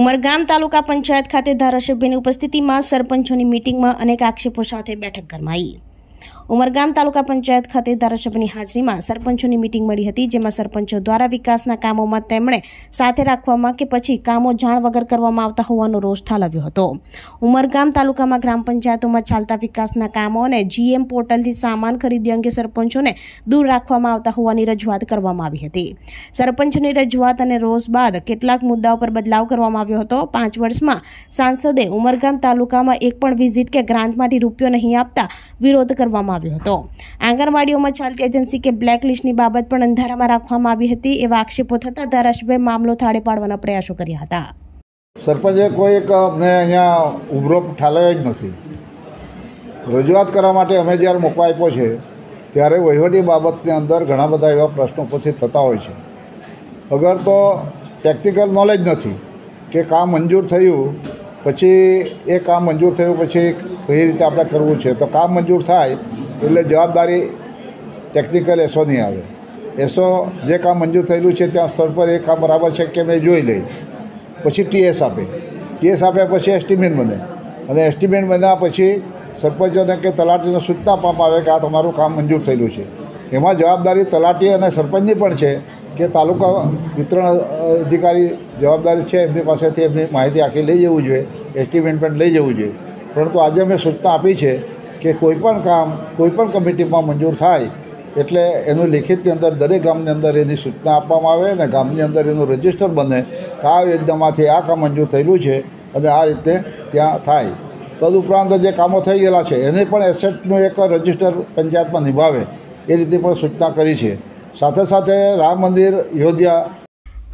ઉમરગામ તાલુકા પંચાયત ખાતે ધારાસભ્યની ઉપસ્થિતિમાં સરપંચોની મિટિંગમાં અનેક આક્ષેપો સાથે બેઠક ગરમાઈ ઉમરગામ તાલુકા પંચાયત ખાતે ધારાસભ્યની હાજરીમાં સરપંચોની મિટિંગ મળી હતી જેમાં સરપંચો દ્વારા વિકાસના કામોમાં તેમણે સાથે રાખવામાં કે પછી કામો જાણ વગર કરવામાં આવતા હોવાનો રોષ ઠાલવ્યો હતો ઉમરગામ તાલુકામાં ગ્રામ પંચાયતોમાં ચાલતા વિકાસના કામો અને જીએમ પોર્ટલથી સામાન ખરીદી અંગે સરપંચોને દૂર રાખવામાં આવતા હોવાની રજૂઆત કરવામાં આવી હતી સરપંચની રજૂઆત અને રોષ બાદ કેટલાક મુદ્દાઓ પર બદલાવ કરવામાં આવ્યો હતો પાંચ વર્ષમાં સાંસદે ઉમરગામ તાલુકામાં એક પણ વિઝિટ કે ગ્રાન્ટમાંથી રૂપિયો નહીં આપતા વિરોધ કરવામાં આવ્યો હતો આંગણવાડીઓમાં ચાલતી એજન્સી કે બ્લેકલિસ્ટની બાબત પણ અંધારામાં રાખવામાં આવી હતી એવા આક્ષેપો થતાં ધારાસભ્યએ મામલો થાળે પાડવાના પ્રયાસો કર્યા હતા સરપંચે કોઈ એક અમને અહીંયા ઉભરો ઠાલવ્યો જ નથી રજૂઆત કરવા માટે અમે જ્યારે મોકો આપ્યો છે ત્યારે વહીવટી બાબતની અંદર ઘણા બધા એવા પ્રશ્નો પછી થતા હોય છે અગર તો ટેકનિકલ નોલેજ નથી કે કામ મંજૂર થયું પછી એ કામ મંજૂર થયું પછી કઈ રીતે આપણે કરવું છે તો કામ મંજૂર થાય એટલે જવાબદારી ટેકનિકલ એસોની આવે એસો જે કામ મંજૂર થયેલું છે ત્યાં સ્તર પર એ કામ બરાબર છે કે મેં જોઈ લઈ પછી ટીએસ આપે ટીએસ આપ્યા પછી એસ્ટિમેટ બને અને એસ્ટિમેટ બન્યા પછી સરપંચોને કે તલાટીને સૂચના આપવામાં આવે કે આ તમારું કામ મંજૂર થયેલું છે એમાં જવાબદારી તલાટી અને સરપંચની પણ છે કે તાલુકા વિતરણ અધિકારી જવાબદારી છે એમની પાસેથી એમની માહિતી આખી લઈ જવું જોઈએ એસ્ટિમેટ પણ લઈ જવું જોઈએ પરંતુ આજે મેં સૂચના આપી છે કે કોઈપણ કામ કોઈપણ કમિટીમાં મંજૂર થાય એટલે એનું લિખિતની અંદર દરેક ગામની અંદર એની સૂચના આપવામાં આવે અને ગામની અંદર એનું રજિસ્ટર બને કે આ યોજનામાંથી આ કામ મંજૂર થયેલું છે અને આ રીતે ત્યાં થાય તદુપરાંત જે કામો થઈ ગયેલા છે એને પણ એસેટનું એક રજિસ્ટર પંચાયતમાં નિભાવે એ રીતે પણ સૂચના કરી છે સાથે સાથે રામ મંદિર યોધ્યા